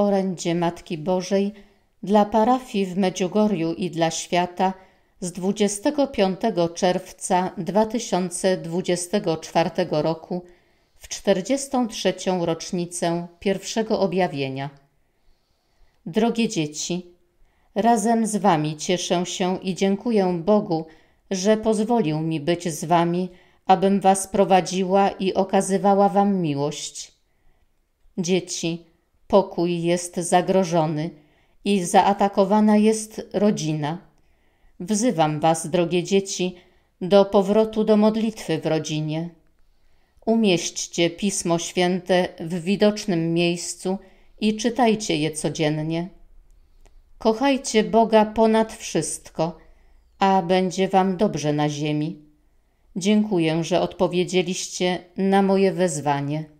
orędzie Matki Bożej dla parafii w Medziugorju i dla świata z 25 czerwca 2024 roku w 43. rocznicę pierwszego objawienia. Drogie dzieci, razem z Wami cieszę się i dziękuję Bogu, że pozwolił mi być z Wami, abym Was prowadziła i okazywała Wam miłość. Dzieci, pokój jest zagrożony i zaatakowana jest rodzina. Wzywam Was, drogie dzieci, do powrotu do modlitwy w rodzinie. Umieśćcie Pismo Święte w widocznym miejscu i czytajcie je codziennie. Kochajcie Boga ponad wszystko, a będzie Wam dobrze na ziemi. Dziękuję, że odpowiedzieliście na moje wezwanie.